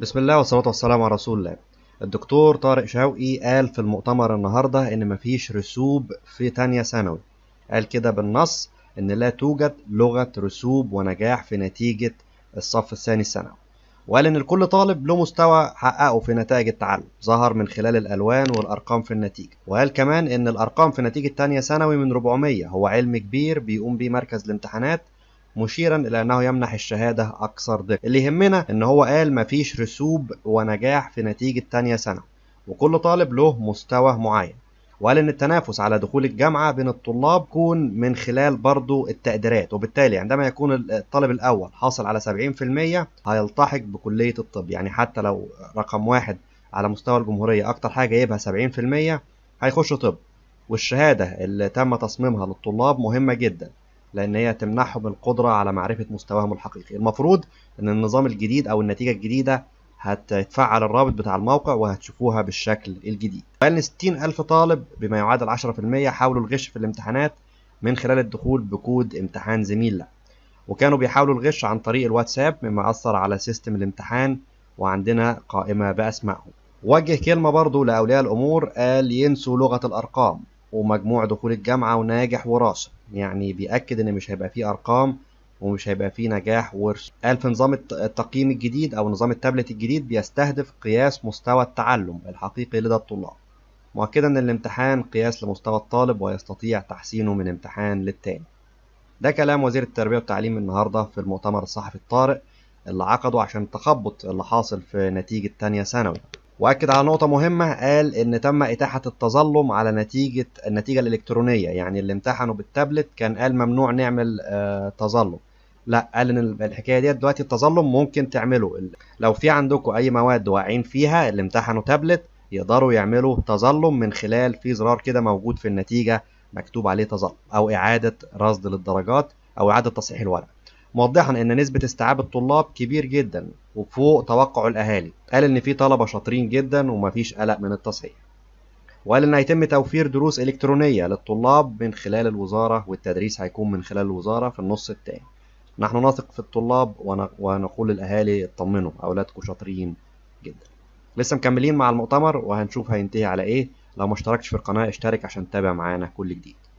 بسم الله والصلاة والسلام على رسول الله الدكتور طارق شوقي قال في المؤتمر النهاردة إن مفيش رسوب في تانية ثانوي قال كده بالنص إن لا توجد لغة رسوب ونجاح في نتيجة الصف الثاني الثانوي وقال إن الكل طالب له مستوى حققه في نتائج التعلم ظهر من خلال الألوان والأرقام في النتيجة وقال كمان إن الأرقام في نتيجة تانية ثانوي من 400 هو علم كبير بيقوم به مركز الامتحانات مشيرا الى انه يمنح الشهاده اكثر دقه اللي يهمنا ان هو قال مفيش رسوب ونجاح في نتيجه تانية سنه وكل طالب له مستوى معين وقال ان التنافس على دخول الجامعه بين الطلاب يكون من خلال برضه التقديرات وبالتالي عندما يكون الطالب الاول حاصل على 70% هيلتحق بكليه الطب يعني حتى لو رقم واحد على مستوى الجمهوريه اكتر حاجه جايبها 70% هيخش طب والشهاده اللي تم تصميمها للطلاب مهمه جدا لان هي تمنحهم القدره على معرفه مستواهم الحقيقي المفروض ان النظام الجديد او النتيجه الجديده هتتفعل الرابط بتاع الموقع وهتشوفوها بالشكل الجديد بقى 60 ألف طالب بما يعادل 10% حاولوا الغش في الامتحانات من خلال الدخول بكود امتحان زميلة وكانوا بيحاولوا الغش عن طريق الواتساب مما أثر على سيستم الامتحان وعندنا قائمة بأسمائهم وجه كلمة برضو لأولياء الأمور قال ينسوا لغة الأرقام ومجموع دخول الجامعة وناجح وراسب يعني بيأكد إن مش هيبقى فيه أرقام ومش هيبقى فيه نجاح ورش قال في نظام التقييم الجديد أو نظام التابلت الجديد بيستهدف قياس مستوى التعلم الحقيقي لدى الطلاب مؤكدا أن الامتحان قياس لمستوى الطالب ويستطيع تحسينه من امتحان للتاني ده كلام وزير التربية والتعليم النهاردة في المؤتمر الصحفي الطارئ اللي عقده عشان تخبط اللي حاصل في نتيجة تانية ثانوي واكد على نقطه مهمه قال ان تم اتاحه التظلم على نتيجه النتيجه الالكترونيه يعني اللي امتحنوا بالتابلت كان قال ممنوع نعمل آه، تظلم لا قال ان الحكايه ديت دلوقتي التظلم ممكن تعمله لو في عندكم اي مواد واقعين فيها اللي امتحنوا تابلت يقدروا يعملوا تظلم من خلال في زرار كده موجود في النتيجه مكتوب عليه تظلم او اعاده رصد للدرجات او اعاده تصحيح الورق موضحا ان نسبه استيعاب الطلاب كبير جدا وفوق توقع الأهالي قال إن في طلبة شاطرين جدا ومفيش قلق من التصحيح وقال إن هيتم توفير دروس إلكترونية للطلاب من خلال الوزارة والتدريس هيكون من خلال الوزارة في النص التاني نحن نثق في الطلاب ونقول للأهالي اطمنوا أولادكم شاطرين جدا لسه مكملين مع المؤتمر وهنشوف هينتهي على إيه لو ما اشتركتش في القناة اشترك عشان تتابع معانا كل جديد